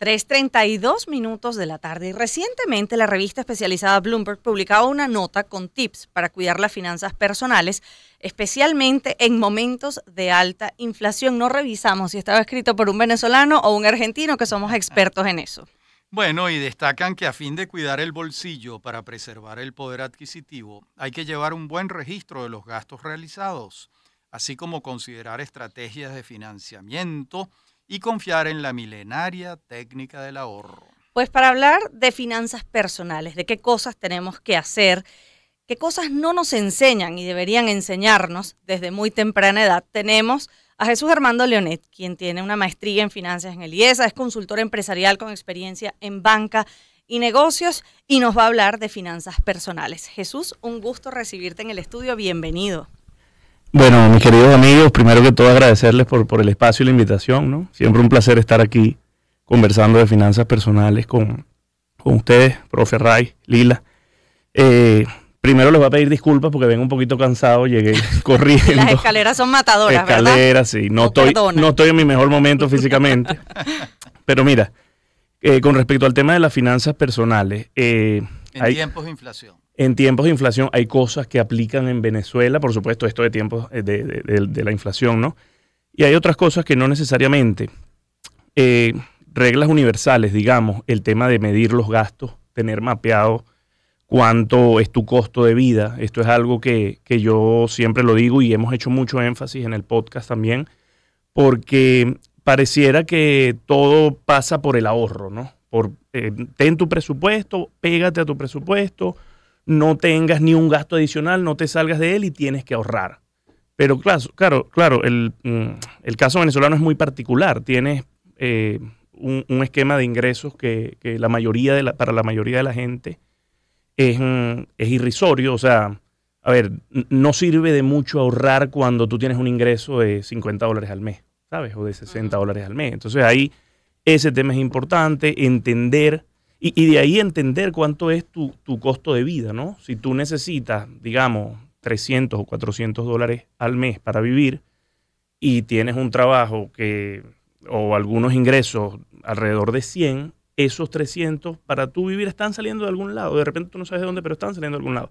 3.32 minutos de la tarde. Y recientemente la revista especializada Bloomberg publicaba una nota con tips para cuidar las finanzas personales, especialmente en momentos de alta inflación. No revisamos si estaba escrito por un venezolano o un argentino, que somos expertos en eso. Bueno, y destacan que a fin de cuidar el bolsillo para preservar el poder adquisitivo, hay que llevar un buen registro de los gastos realizados, así como considerar estrategias de financiamiento, y confiar en la milenaria técnica del ahorro. Pues para hablar de finanzas personales, de qué cosas tenemos que hacer, qué cosas no nos enseñan y deberían enseñarnos desde muy temprana edad, tenemos a Jesús Armando Leonet, quien tiene una maestría en finanzas en el IESA, es consultor empresarial con experiencia en banca y negocios y nos va a hablar de finanzas personales. Jesús, un gusto recibirte en el estudio, bienvenido. Bueno, mis queridos amigos, primero que todo agradecerles por, por el espacio y la invitación, ¿no? Siempre un placer estar aquí conversando de finanzas personales con, ustedes, profe Ray, Lila. Eh, primero les voy a pedir disculpas porque vengo un poquito cansado, llegué corriendo. Las escaleras son matadoras, escaleras, sí. No, estoy, no estoy en mi mejor momento físicamente. Pero mira, eh, con respecto al tema de las finanzas personales. Eh, en tiempos de inflación en tiempos de inflación hay cosas que aplican en Venezuela, por supuesto, esto de tiempos eh, de, la inflación, ¿no? Y hay otras cosas que no necesariamente. Eh, reglas universales, digamos, el tema de medir los gastos, tener mapeado cuánto es tu costo de vida. Esto es algo que, yo siempre lo digo y hemos hecho mucho énfasis en el podcast también, porque pareciera que todo pasa por el ahorro, ¿no? Por, eh, ten tu presupuesto, pégate a tu presupuesto, no tengas ni un gasto adicional, no te salgas de él y tienes que ahorrar. Pero claro, claro, el, mm, el caso venezolano es muy particular. Tienes eh, un, esquema de ingresos que, la mayoría de la, para la mayoría de la gente es, mm, es irrisorio. O sea, a ver, no sirve de mucho ahorrar cuando tú tienes un ingreso de 50 dólares al mes, ¿sabes? O de 60 dólares al mes. Entonces ahí ese tema es importante, entender y, de ahí entender cuánto es tu, costo de vida, ¿no? Si tú necesitas, digamos, 300 o 400 dólares al mes para vivir y tienes un trabajo que o algunos ingresos alrededor de 100, esos 300 para tu vivir están saliendo de algún lado. De repente tú no sabes de dónde, pero están saliendo de algún lado.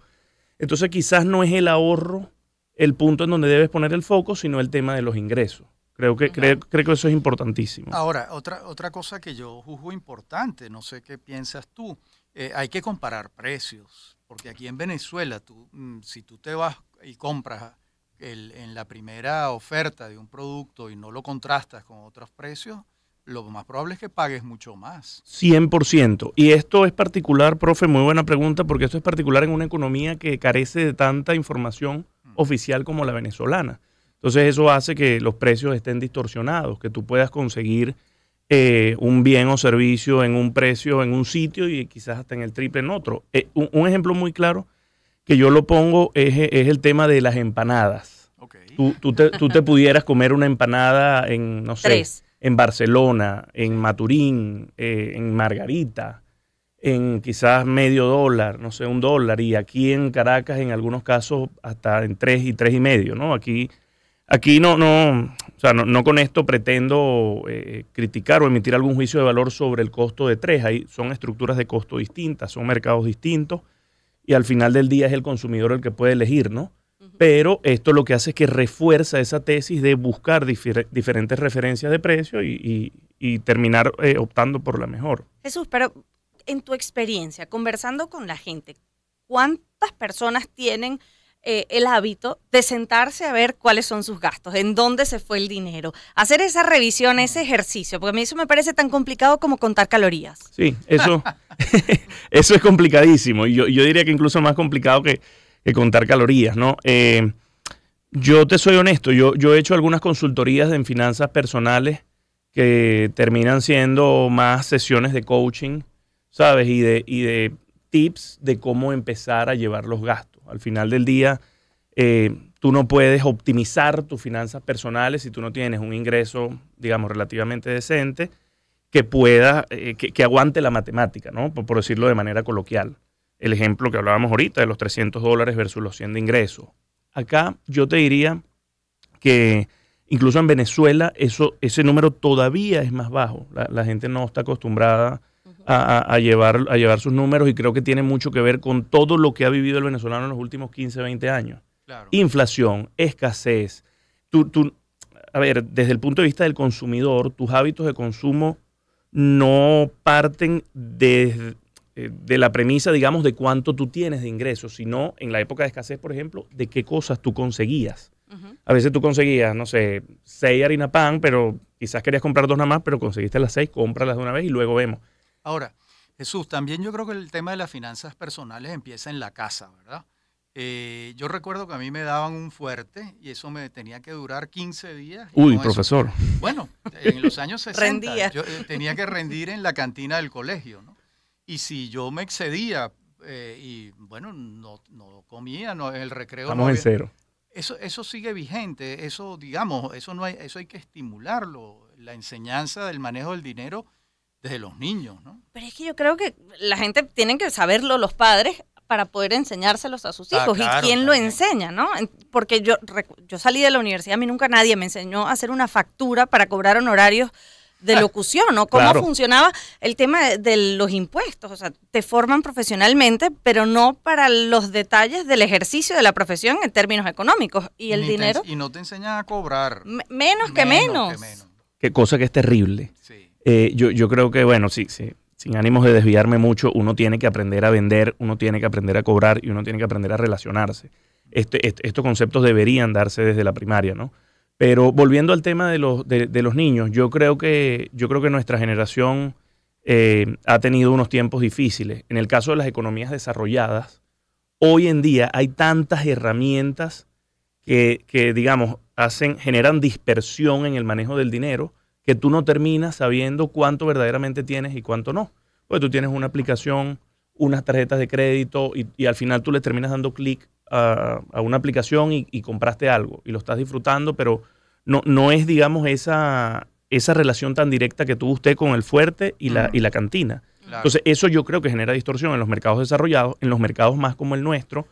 Entonces quizás no es el ahorro el punto en donde debes poner el foco, sino el tema de los ingresos. Creo que, creo, creo que eso es importantísimo. Ahora, otra, otra cosa que yo juzgo importante, no sé qué piensas tú, eh, hay que comparar precios, porque aquí en Venezuela, tú, mm, si tú te vas y compras en la primera oferta de un producto y no lo contrastas con otros precios, lo más probable es que pagues mucho más. 100%. Y esto es particular, profe, muy buena pregunta, porque esto es particular en una economía que carece de tanta información mm. oficial como la venezolana. Entonces eso hace que los precios estén distorsionados, que tú puedas conseguir eh, un bien o servicio en un precio, en un sitio y quizás hasta en el triple en otro. Eh, un, ejemplo muy claro que yo lo pongo es, el tema de las empanadas. Tú, te, pudieras comer una empanada en, no sé, en Barcelona, en Maturín, eh, en Margarita, en quizás medio dólar, no sé, un dólar, y aquí en Caracas en algunos casos hasta en tres y tres y medio, ¿no? Aquí Aquí no, no, o sea, no, con esto pretendo eh, criticar o emitir algún juicio de valor sobre el costo de tres. Ahí son estructuras de costo distintas, son mercados distintos y al final del día es el consumidor el que puede elegir, ¿no? Pero esto lo que hace es que refuerza esa tesis de buscar diferentes referencias de precio y, y, terminar eh, optando por la mejor. Jesús, pero en tu experiencia, conversando con la gente, ¿cuántas personas tienen eh, el hábito de sentarse a ver cuáles son sus gastos, en dónde se fue el dinero, hacer esa revisión, mm. ese ejercicio, porque a mí eso me parece tan complicado como contar calorías. Sí, eso, eso es complicadísimo. Yo, yo diría que incluso más complicado que, contar calorías, ¿no? Eh, yo te soy honesto, yo, yo he hecho algunas consultorías en finanzas personales que terminan siendo más sesiones de coaching, ¿sabes? Y de, y de tips de cómo empezar a llevar los gastos. Al final del día, eh, tú no puedes optimizar tus finanzas personales si tú no tienes un ingreso, digamos, relativamente decente que pueda, eh, que, aguante la matemática, ¿no? Por, decirlo de manera coloquial. El ejemplo que hablábamos ahorita de los 300 dólares versus los 100 de ingreso. Acá yo te diría que incluso en Venezuela eso, ese número todavía es más bajo. la gente no está acostumbrada a, llevar, a llevar sus números y creo que tiene mucho que ver con todo lo que ha vivido el venezolano en los últimos 15, 20 años. Inflación, escasez. a ver, desde el punto de vista del consumidor, tus hábitos de consumo no parten eh, de, la premisa, digamos, de cuánto tú tienes de ingresos, sino en la época de escasez, por ejemplo, de qué cosas tú conseguías. A veces tú conseguías, no sé, seis harina pan, pero quizás querías comprar dos nada más, pero conseguiste las seis, cómpralas de una vez y luego vemos. Ahora, Jesús, también yo creo que el tema de las finanzas personales empieza en la casa, ¿verdad? Eh, yo recuerdo que a mí me daban un fuerte y eso me tenía que durar 15 días. Uy, profesor. bueno, en los años 60 eh, tenía que rendir en la cantina del colegio, ¿no? Y si yo me excedía eh, y, bueno, no, comía, no, el recreo... Estamos no en cero. Eso, eso sigue vigente, eso, digamos, eso, no eso hay que estimularlo. La enseñanza del manejo del dinero desde los niños, ¿no? Pero es que yo creo que la gente tiene que saberlo, los padres, para poder enseñárselos a sus ah, hijos. ¿Y quién lo enseña, no? Porque yo, yo salí de la universidad, a mí nunca nadie me enseñó a hacer una factura para cobrar honorarios de ah, locución, ¿no? Cómo funcionaba el tema de los impuestos. O sea, te forman profesionalmente, pero no para los detalles del ejercicio de la profesión en términos económicos. Y el dinero. y no te enseñan a cobrar. menos, que menos. que menos. Qué cosa que es terrible. Sí. Eh, yo, yo, creo que, bueno, sí, sí, sin ánimos de desviarme mucho, uno tiene que aprender a vender, uno tiene que aprender a cobrar y uno tiene que aprender a relacionarse. Este, este, estos conceptos deberían darse desde la primaria, ¿no? Pero volviendo al tema de los, niños, yo creo que, yo creo que nuestra generación eh, ha tenido unos tiempos difíciles. En el caso de las economías desarrolladas, hoy en día hay tantas herramientas que, que digamos, hacen, generan dispersión en el manejo del dinero que tú no terminas sabiendo cuánto verdaderamente tienes y cuánto no. pues tú tienes una aplicación, unas tarjetas de crédito y, al final tú le terminas dando clic a, una aplicación y, compraste algo y lo estás disfrutando, pero no, no es, digamos, esa, esa relación tan directa que tuvo usted con el fuerte y la, y la cantina. Entonces, eso yo creo que genera distorsión en los mercados desarrollados, en los mercados más como el nuestro,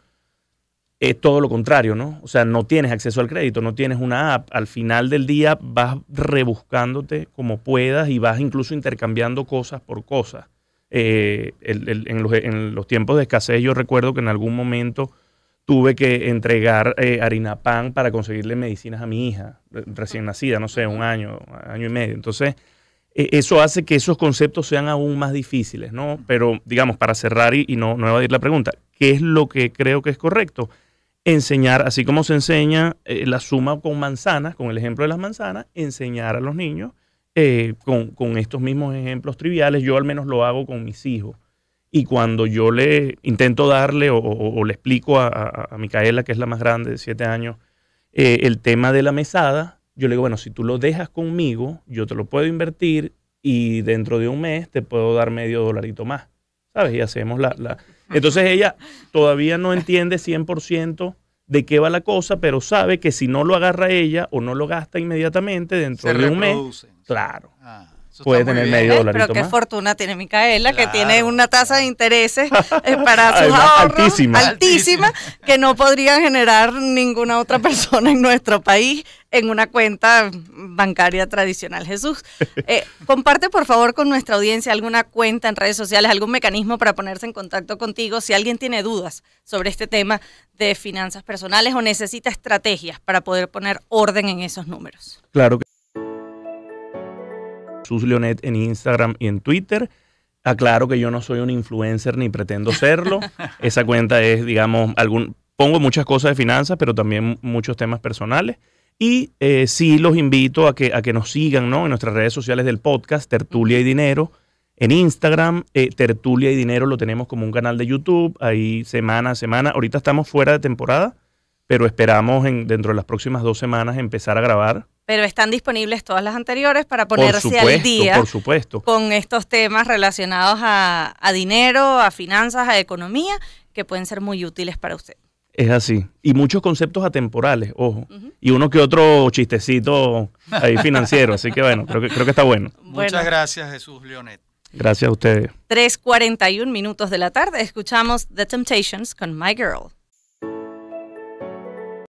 es todo lo contrario, ¿no? O sea, no tienes acceso al crédito, no tienes una app. Al final del día vas rebuscándote como puedas y vas incluso intercambiando cosas por cosas. Eh, en, los, tiempos de escasez yo recuerdo que en algún momento tuve que entregar eh, harina pan para conseguirle medicinas a mi hija eh, recién nacida, no sé, un año, año y medio. Entonces, e, eso hace que esos conceptos sean aún más difíciles, ¿no? Pero, digamos, para cerrar y, no, no evadir la pregunta, ¿qué es lo que creo que es correcto? enseñar, así como se enseña eh, la suma con manzanas, con el ejemplo de las manzanas, enseñar a los niños eh, con, estos mismos ejemplos triviales. Yo al menos lo hago con mis hijos. Y cuando yo le intento darle o, le explico a, a, Micaela, que es la más grande de siete años, eh, el tema de la mesada, yo le digo, bueno, si tú lo dejas conmigo, yo te lo puedo invertir y dentro de un mes te puedo dar medio dolarito más. ¿Sabes? Y hacemos la entonces ella todavía no entiende 100% de qué va la cosa, pero sabe que si no lo agarra ella o no lo gasta inmediatamente dentro de un mes, claro. Ah puede tener medio Pero qué fortuna tiene Micaela, que tiene una tasa de intereses eh, para sus ahorros altísima. que no podría generar ninguna otra persona en nuestro país en una cuenta bancaria tradicional. Jesús, eh, comparte por favor con nuestra audiencia alguna cuenta en redes sociales, algún mecanismo para ponerse en contacto contigo si alguien tiene dudas sobre este tema de finanzas personales o necesita estrategias para poder poner orden en esos números. Claro que sus Leonet en Instagram y en Twitter. Aclaro que yo no soy un influencer ni pretendo serlo. Esa cuenta es, digamos, algún, pongo muchas cosas de finanzas, pero también muchos temas personales. Y eh, sí los invito a que, a que nos sigan ¿no? en nuestras redes sociales del podcast, Tertulia y Dinero. En Instagram, eh, Tertulia y Dinero lo tenemos como un canal de YouTube, ahí semana a semana. Ahorita estamos fuera de temporada, pero esperamos en, dentro de las próximas dos semanas empezar a grabar pero están disponibles todas las anteriores para ponerse al día por supuesto. con estos temas relacionados a, dinero, a finanzas, a economía, que pueden ser muy útiles para usted. Es así. Y muchos conceptos atemporales, ojo. Y uno que otro chistecito ahí financiero. así que bueno, creo que, creo que está bueno. Muchas gracias, Jesús Leonet. Gracias a ustedes. 3.41 minutos de la tarde escuchamos The Temptations con My Girl.